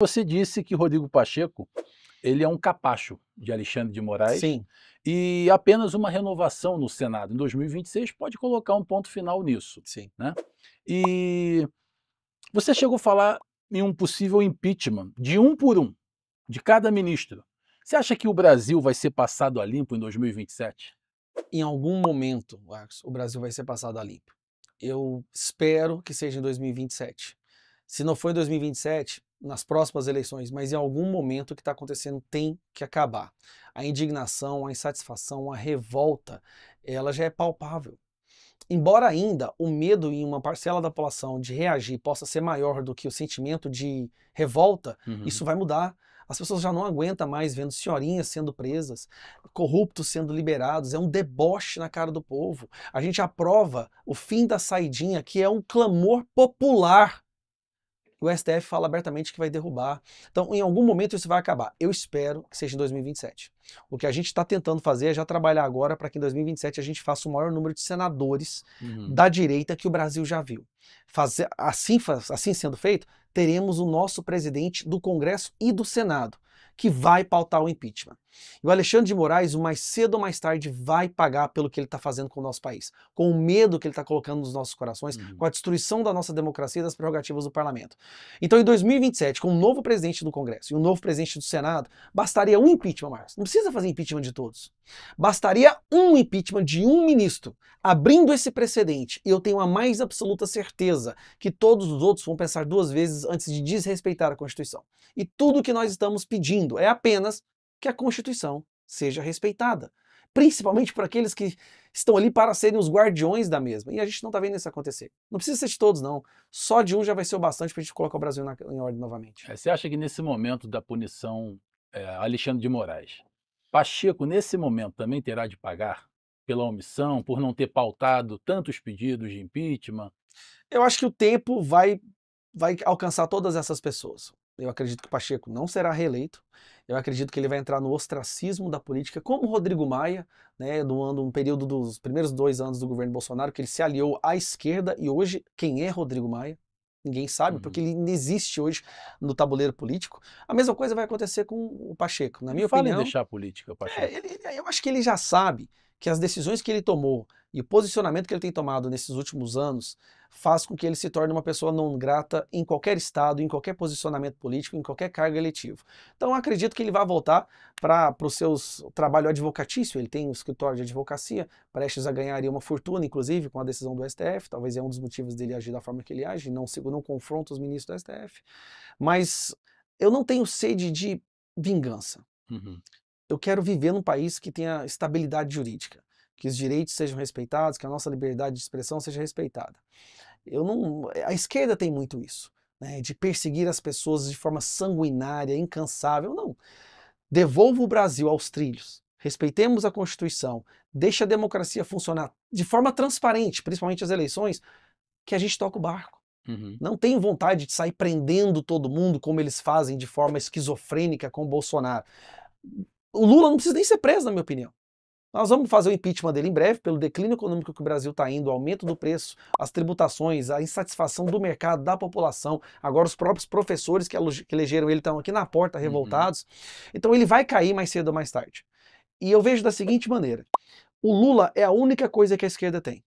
Você disse que Rodrigo Pacheco ele é um capacho de Alexandre de Moraes. Sim. E apenas uma renovação no Senado em 2026 pode colocar um ponto final nisso. Sim. Né? E você chegou a falar em um possível impeachment de um por um, de cada ministro. Você acha que o Brasil vai ser passado a limpo em 2027? Em algum momento, Marcos, o Brasil vai ser passado a limpo. Eu espero que seja em 2027 se não for em 2027, nas próximas eleições, mas em algum momento o que está acontecendo tem que acabar. A indignação, a insatisfação, a revolta, ela já é palpável. Embora ainda o medo em uma parcela da população de reagir possa ser maior do que o sentimento de revolta, uhum. isso vai mudar. As pessoas já não aguentam mais vendo senhorinhas sendo presas, corruptos sendo liberados. É um deboche na cara do povo. A gente aprova o fim da saidinha, que é um clamor popular o STF fala abertamente que vai derrubar. Então, em algum momento isso vai acabar. Eu espero que seja em 2027. O que a gente está tentando fazer é já trabalhar agora para que em 2027 a gente faça o maior número de senadores uhum. da direita que o Brasil já viu. Fazer, assim, assim sendo feito, teremos o nosso presidente do Congresso e do Senado, que vai pautar o impeachment. E o Alexandre de Moraes, o mais cedo ou mais tarde, vai pagar pelo que ele está fazendo com o nosso país, com o medo que ele está colocando nos nossos corações, uhum. com a destruição da nossa democracia e das prerrogativas do parlamento. Então, em 2027, com um novo presidente do Congresso e um novo presidente do Senado, bastaria um impeachment, Marcos. Não precisa fazer impeachment de todos. Bastaria um impeachment de um ministro. Abrindo esse precedente, eu tenho a mais absoluta certeza que todos os outros vão pensar duas vezes antes de desrespeitar a Constituição. E tudo o que nós estamos pedindo é apenas que a Constituição seja respeitada, principalmente por aqueles que estão ali para serem os guardiões da mesma. E a gente não está vendo isso acontecer. Não precisa ser de todos, não. Só de um já vai ser o bastante para a gente colocar o Brasil na, em ordem novamente. É, você acha que nesse momento da punição, é, Alexandre de Moraes, Pacheco, nesse momento, também terá de pagar pela omissão, por não ter pautado tantos pedidos de impeachment? Eu acho que o tempo vai, vai alcançar todas essas pessoas. Eu acredito que Pacheco não será reeleito. Eu acredito que ele vai entrar no ostracismo da política, como Rodrigo Maia, né, doando um período dos primeiros dois anos do governo Bolsonaro, que ele se aliou à esquerda e hoje quem é Rodrigo Maia? Ninguém sabe, uhum. porque ele não existe hoje no tabuleiro político. A mesma coisa vai acontecer com o Pacheco, na minha Fala opinião. Fala em deixar a política, é, Pacheco. É, ele, eu acho que ele já sabe que as decisões que ele tomou e o posicionamento que ele tem tomado nesses últimos anos faz com que ele se torne uma pessoa não grata em qualquer estado, em qualquer posicionamento político, em qualquer cargo eletivo. Então acredito que ele vai voltar para o seu trabalho advocatício, ele tem um escritório de advocacia, prestes a ganhar uma fortuna, inclusive, com a decisão do STF, talvez é um dos motivos dele agir da forma que ele age, não, não confronta os ministros do STF. Mas eu não tenho sede de vingança. Uhum eu quero viver num país que tenha estabilidade jurídica, que os direitos sejam respeitados, que a nossa liberdade de expressão seja respeitada. Eu não, a esquerda tem muito isso, né, de perseguir as pessoas de forma sanguinária, incansável. Não. Devolva o Brasil aos trilhos, respeitemos a Constituição, deixe a democracia funcionar de forma transparente, principalmente as eleições, que a gente toca o barco. Uhum. Não tenho vontade de sair prendendo todo mundo como eles fazem de forma esquizofrênica com o Bolsonaro o Lula não precisa nem ser preso, na minha opinião. Nós vamos fazer o impeachment dele em breve, pelo declínio econômico que o Brasil está indo, o aumento do preço, as tributações, a insatisfação do mercado, da população. Agora, os próprios professores que elegeram ele estão aqui na porta uhum. revoltados. Uhum. Então, ele vai cair mais cedo ou mais tarde. E eu vejo da seguinte maneira: o Lula é a única coisa que a esquerda tem.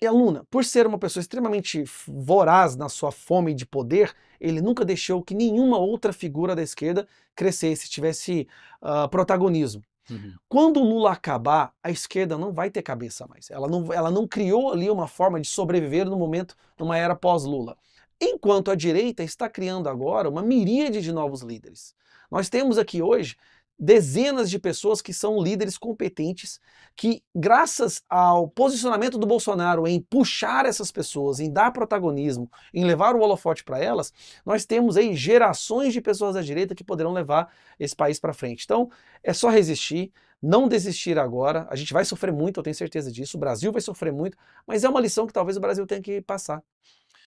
E a Luna, por ser uma pessoa extremamente voraz na sua fome de poder, ele nunca deixou que nenhuma outra figura da esquerda crescesse, tivesse uh, protagonismo. Uhum. Quando o Lula acabar, a esquerda não vai ter cabeça mais. Ela não, ela não criou ali uma forma de sobreviver no momento, numa era pós-Lula. Enquanto a direita está criando agora uma miríade de novos líderes. Nós temos aqui hoje dezenas de pessoas que são líderes competentes, que graças ao posicionamento do Bolsonaro em puxar essas pessoas, em dar protagonismo, em levar o holofote para elas, nós temos aí gerações de pessoas da direita que poderão levar esse país para frente. Então, é só resistir, não desistir agora. A gente vai sofrer muito, eu tenho certeza disso. O Brasil vai sofrer muito, mas é uma lição que talvez o Brasil tenha que passar.